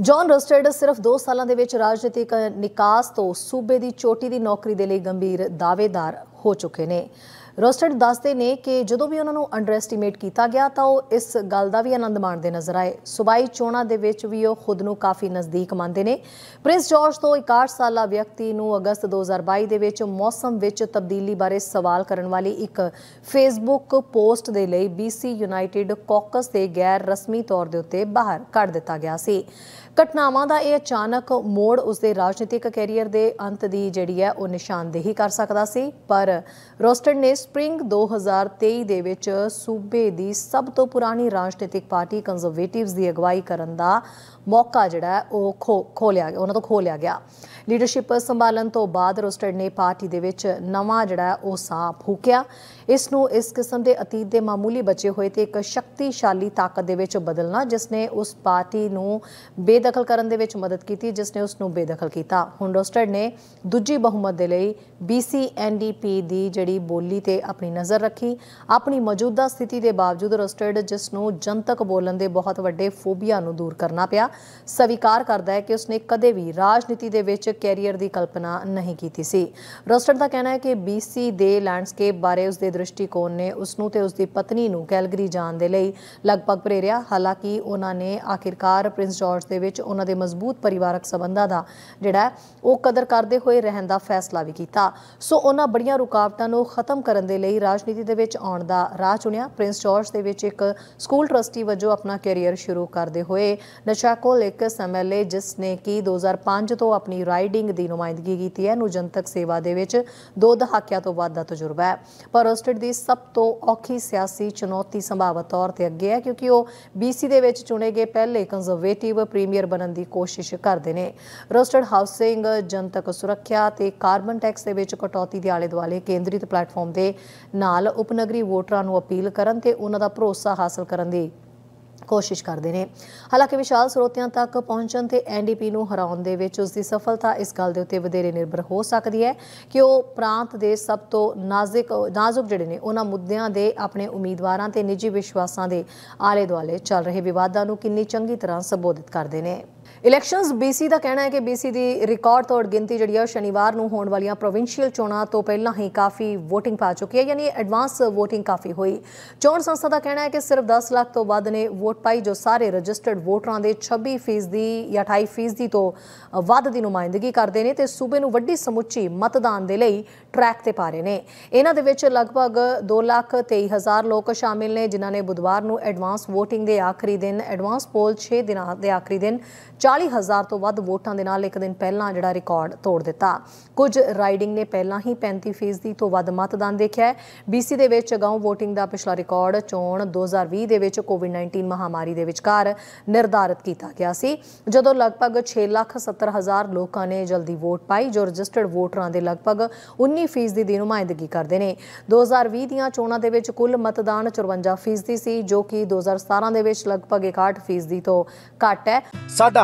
John ਰਸਟਰਡ ਸਿਰਫ 2 ਸਾਲਾਂ ਦੇ ਵਿੱਚ ਰਾਜਨੀਤਿਕ ਨਿਕਾਸ ਤੋਂ ਸੂਬੇ ਦੀ ਚੋਟੀ ਦੀ ਨੌਕਰੀ ਦੇ ਲਈ ਗੰਭੀਰ ਦਾਅਵੇਦਾਰ ਹੋ ਚੁੱਕੇ ਨੇ ਰੋਸਟਡ ਦੱਸਦੇ ਨੇ ਕਿ ਜਦੋਂ ਵੀ ਉਹਨਾਂ ਨੂੰ ਅੰਡਰਐਸਟੀਮੇਟ ਕੀਤਾ ਗਿਆ ਤਾਂ ਉਹ ਇਸ ਗੱਲ ਦਾ ਵੀ ਆਨੰਦ ਮਾਣਦੇ ਨਜ਼ਰ ਆਏ ਸੁਬਾਈ ਚੋਣਾਂ ਦੇ ਵਿੱਚ ਵੀ ਉਹ ਖੁਦ ਨੂੰ ਕਾਫੀ ਨਜ਼ਦੀਕ ਮੰਨਦੇ ਨੇ ਪ੍ਰਿੰਸ ਜਾਰਜ ਤੋਂ 61 ਸਾਲਾ ਵਿਅਕਤੀ ਨੂੰ ਅਗਸਤ 2022 ਦੇ ਵਿੱਚ ਮੌਸਮ ਵਿੱਚ ਤਬਦੀਲੀ ਬਾਰੇ ਸਵਾਲ ਕਰਨ ਵਾਲੀ ਇੱਕ ਫੇਸਬੁੱਕ ਪੋਸਟ ਦੇ ਲਈ BC ਯੂਨਾਈਟਿਡ ਕੌਕਸ ਦੇ ਗੈਰ ਰਸਮੀ ਤੌਰ ਦੇ ਉੱਤੇ ਬਾਹਰ ਕੱਢ ਦਿੱਤਾ ਗਿਆ ਸੀ ਘਟਨਾਵਾਂ ਦਾ ਇਹ ਅਚਾਨਕ ਮੋੜ ਉਸ ਦੇ ਰਾਜਨੀਤਿਕ ਕੈਰੀਅਰ ਦੇ ਅੰਤ ਦੀ ਜਿਹੜੀ ਹੈ ਉਹ ਨਿਸ਼ਾਨਦੇਹੀ ਕਰ ਸਕਦਾ ਸੀ ਪਰ ਰੋਸਟਡ ਨੇ ਸਪ੍ਰਿੰਗ 2023 ਦੇ ਵਿੱਚ ਸੂਬੇ ਦੀ ਸਭ ਤੋਂ ਪੁਰਾਣੀ ਰਾਜਨੀਤਿਕ ਪਾਰਟੀ ਕੰਜ਼ਰਵੇਟਿਵਸ ਦੀ ਅਗਵਾਈ ਕਰਨ ਦਾ ਮੌਕਾ ਜਿਹੜਾ ਉਹ ਖੋ ਲਿਆ ਗਿਆ ਉਹਨਾਂ ਤੋਂ ਲਿਆ ਗਿਆ ਲੀਡਰਸ਼ਿਪ ਸੰਭਾਲਣ ਤੋਂ ਬਾਅਦ ਰੋਸਟਡ ਨੇ ਪਾਰਟੀ ਦੇ ਵਿੱਚ ਨਵਾਂ ਜਿਹੜਾ ਉਹ ਸਾਹ ਫੂਕਿਆ ਇਸ ਨੂੰ ਇਸ ਕਿਸਮ ਦੇ ਅਤੀਤ ਦੇ ਮਾਮੂਲੀ ਬਚੇ ਹੋਏ ਤੇ ਇੱਕ ਸ਼ਕਤੀਸ਼ਾਲੀ ਤਾਕਤ ਦੇ ਵਿੱਚ ਬਦਲਣਾ ਜਿਸ ਨੇ ਉਸ ਪਾਰਟੀ ਨੂੰ ਬੇਦਖਲ ਕਰਨ ਦੇ ਵਿੱਚ ਮਦਦ ਕੀਤੀ ਜਿਸ ਨੇ ਉਸ ਨੂੰ ਬੇਦਖਲ ਕੀਤਾ ਹੁਣ ਰੋਸਟਡ ਨੇ ਦੂਜੀ ਬਹੁਮਤ ਦੇ ਲਈ BCNDP ਦੀ ਜਿਹੜੀ ਬੋਲੀ ਤੇ ਆਪਣੀ ਨਜ਼ਰ ਰੱਖੀ ਆਪਣੀ ਮੌਜੂਦਾ ਸਥਿਤੀ ਦੇ ਬਾਵਜੂਦ ਰੋਸਟਡ ਜਿਸ ਨੂੰ ਜਨਤਕ ਬੋਲਣ ਦੇ ਬਹੁਤ ਵੱਡੇ ਫੋਬੀਆ ਨੂੰ ਦੂਰ ਕਰਨਾ ਪਿਆ ਸਵੀਕਾਰ ਕਰਦਾ ਹੈ ਕਿ ਉਸਨੇ ਕਦੇ ਵੀ ਰਾਜਨੀਤੀ ਦੇ ਵਿੱਚ ਕੈਰੀਅਰ ਦੀ ਕਲਪਨਾ ਨਹੀਂ ਕੀਤੀ ਸੀ ਰੋਸਟਰ ਦਾ ਕਹਿਣਾ ਹੈ ਕਿ BC ਦੇ ਲੈਂਡਸਕੇਪ ਬਾਰੇ ਉਸ ਦੇ ਦ੍ਰਿਸ਼ਟੀਕੋਣ ਨੇ ਉਸ ਨੂੰ ਤੇ ਉਸ ਦੀ ਪਤਨੀ ਨੂੰ ਕੈਲਗਰੀ ਜਾਣ ਦੇ ਲਈ ਲਗਭਗ ਪ੍ਰੇਰਿਆ ਹਾਲਾਂਕਿ ਉਹਨਾਂ ਨੇ ਆਖਿਰਕਾਰ ਪ੍ਰਿੰਸ ਜਾਰਜ ਦੇ ਵਿੱਚ ਉਹਨਾਂ ਦੇ ਮਜ਼ਬੂਤ ਪਰਿਵਾਰਕ ਸਬੰਧਾਂ ਦਾ ਜਿਹੜਾ ਉਹ ਕਦਰ ਕਰਦੇ ਹੋਏ ਰਹਿਣ ਦਾ ਫੈਸਲਾ ਵੀ ਕੀਤਾ ਸੋ ਉਹਨਾਂ ਬੜੀਆਂ ਰੁਕਾਵਟਾਂ ਨੂੰ ਖਤਮ ਕਰਨ ਦੇ ਲਈ ਰਾਜਨੀਤੀ ਦੇ ਵਿੱਚ ਆਉਣ ਦਾ ਰਾਹ ਚੁਣਿਆ ਪ੍ਰਿੰਸ ਜਾਰਜ ਦੇ ਵਿੱਚ ਇੱਕ ਸਕੂਲ ਟਰਸਟੀ ਵਜੋਂ ਆਪਣਾ ਕੈਰੀਅਰ ਸ਼ੁਰੂ ਕਰਦੇ ਹੋਏ ਨਸ਼ਾਕੋਲ ਇੱਕ ਸਮੇਂ ਲਈ ਜਿਸ ਨੇ ਕੀ 2005 ਤੋਂ ਆਪਣੀ ਰਾਈਡਿੰਗ ਦੀ ਨੁਮਾਇੰਦਗੀ ਕੀਤੀ ਹੈ ਨੂੰ ਜਨਤਕ ਸੇਵਾ ਦੇ ਵਿੱਚ ਦੋ ਦਹਾਕਿਆਂ ਤੋਂ ਵੱਧ ਦਾ ਤਜਰਬਾ ਹੈ ਪਰ ਰੋਸਟਡ ਦੀ ਸਭ ਤੋਂ ਔਖੀ ਸਿਆਸੀ ਚੁਣੌਤੀ ਸੰਭਾਵਤ ਤੌਰ ਤੇ ਅੱਗੇ ਹੈ ਕਿਉਂਕਿ ਉਹ ਬੀਸੀ ਦੇ ਵਿੱਚ ਚੁਣੇ ਗਏ ਪਹਿਲੇ ਕੰਜ਼ਰਵੇਟਿਵ ਪ੍ਰੀਮੀਅਰ ਬਣਨ ਦੀ ਕੋਸ਼ਿਸ਼ ਕਰਦੇ ਨੇ ਰੋਸਟਡ ਹਾਊਸਿੰਗ ਜਨਤਕ ਸੁਰੱਖਿਆ ਤੇ ਕਾਰਬਨ ਟੈਕਸ ਦੇ ਵਿੱਚ ਕਟੌਤੀ ਦੇ ਆਲੇ ਦੁਆਲੇ ਕੇਂਦਰੀਤ ਪਲੇਟਫਾਰਮ ਦੇ ਨਾਲ ਉਪਨਗਰੀ ਵੋਟਰਾਂ ਨੂੰ ਅਪੀਲ ਕਰਨ ਤੇ ਉਹਨਾਂ ਦਾ ਭਰੋਸਾ ਹਾਸਲ ਕਰਨ ਦੀ ਕੋਸ਼ਿਸ਼ ਕਰਦੇ ਨੇ ਹਾਲਾਂਕਿ ਵਿਸ਼ਾਲ ਸਰੋਤਿਆਂ ਤੱਕ ਪਹੁੰਚਣ ਤੇ ਐਨਡੀਪੀ ਨੂੰ ਹਰਾਉਣ ਦੇ ਵਿੱਚ ਉਸ ਦੀ ਸਫਲਤਾ ਇਸ ਗੱਲ ਦੇ ਉੱਤੇ ਵਧੇਰੇ ਨਿਰਭਰ ਹੋ ਸਕਦੀ ਹੈ ਕਿ ਉਹ ਪ੍ਰਾਂਤ ਦੇ ਸਭ ਤੋਂ ਨਾਜ਼ੁਕ ਨਾਜ਼ੁਕ ਜਿਹੜੇ ਨੇ ਉਹਨਾਂ ਮੁੱਦਿਆਂ ਦੇ ਆਪਣੇ ਉਮੀਦਵਾਰਾਂ ਤੇ ਨਿੱਜੀ ਵਿਸ਼ਵਾਸਾਂ ਦੇ ਆਲੇ-ਦੁਆਲੇ ਚੱਲ ਰਹੇ ਵਿਵਾਦਾਂ ਨੂੰ ਕਿੰਨੀ ਚੰਗੀ ਤਰ੍ਹਾਂ ਸੰਬੋਧਿਤ ਕਰਦੇ ਨੇ ਇਲੈਕਸ਼ਨਸ ਬੀਸੀ ਦਾ ਕਹਿਣਾ ਹੈ ਕਿ ਬੀਸੀ ਦੀ ਰਿਕਾਰਡ ਤੋੜ ਗਿਣਤੀ ਜਿਹੜੀ ਹੈ ਸ਼ਨੀਵਾਰ ਨੂੰ ਹੋਣ ਵਾਲੀਆਂ ਪ੍ਰੋਵਿੰਸ਼ੀਅਲ ਚੋਣਾਂ ਤੋਂ ਪਹਿਲਾਂ ਹੀ ਕਾਫੀ VOTING ਪਾ ਚੁੱਕੀ ਹੈ ਯਾਨੀ ਐਡਵਾਂਸ VOTING ਕਾਫੀ ਹੋਈ ਚੋਣ ਸੰਸਥਾ ਦਾ ਕਹਿਣਾ ਹੈ ਕਿ ਸਿਰਫ 10 ਲੱਖ ਤੋਂ ਵੱਧ ਨੇ ਵੋਟ ਪਾਈ ਜੋ ਸਾਰੇ ਰਜਿਸਟਰਡ ਵੋਟਰਾਂ ਦੇ 26% ਦੀ ਜਾਂ 28% ਦੀ ਤੋਂ ਵੱਧ ਦੀ ਨੁਮਾਇੰਦਗੀ ਕਰਦੇ ਨੇ ਤੇ ਸੂਬੇ ਨੂੰ ਵੱਡੀ ਸਮੁੱਚੀ ਮਤਦਾਨ ਦੇ ਲਈ ਟਰੈਕ ਤੇ ਪਾ ਰਹੇ ਨੇ ਇਹਨਾਂ ਦੇ ਵਿੱਚ ਲਗਭਗ 2 ਲੱਖ 23000 ਲੋਕ ਸ਼ਾਮਿਲ ਨੇ ਜਿਨ੍ਹਾਂ ਨੇ ਬੁੱਧਵਾਰ ਨੂੰ ਐਡਵਾਂਸ VOTING ਦੇ ਆਖਰੀ ਦਿਨ ਐਡਵਾਂਸ ਪੋਲ 6 ਦਿਨਾਂ ਦੇ ਆਖਰੀ ਦਿਨ 40000 ਤੋਂ ਵੱਧ ਵੋਟਾਂ ਦੇ ਨਾਲ ਇੱਕ ਦਿਨ ਪਹਿਲਾਂ ਜਿਹੜਾ ਰਿਕਾਰਡ ਤੋੜ ਦਿੱਤਾ ਕੁਝ ਰਾਈਡਿੰਗ ਨੇ ਪਹਿਲਾਂ ਹੀ 35% ਦੀ ਤੋਂ ਵੱਧ ਮਤਦਾਨ ਦੇਖਿਆ BC ਦੇ ਵਿੱਚ ਗਾਉਂ VOTING ਦਾ ਪਿਛਲਾ ਰਿਕਾਰਡ ਚੋਣ 2020 ਦੇ ਵਿੱਚ ਕੋਵਿਡ-19 ਮਹਾਮਾਰੀ ਦੇ ਵਿਚਕਾਰ ਨਿਰਧਾਰਤ ਕੀਤਾ ਗਿਆ ਸੀ ਜਦੋਂ ਲਗਭਗ 670000 ਲੋਕਾਂ ਨੇ ਜਲਦੀ ਵੋਟ ਪਾਈ ਜੋ ਰਜਿਸਟਰਡ ਵੋਟਰਾਂ ਦੇ ਲਗਭਗ 19% ਦੀ ਨੁਮਾਇੰਦਗੀ ਕਰਦੇ ਨੇ 2020 ਦੀਆਂ ਚੋਣਾਂ ਦੇ ਵਿੱਚ ਕੁੱਲ ਮਤਦਾਨ 54% ਸੀ ਜੋ ਕਿ 2017 ਦੇ ਵਿੱਚ ਲਗਭਗ 61% ਤੋਂ ਘੱਟ ਹੈ ਸਾਡਾ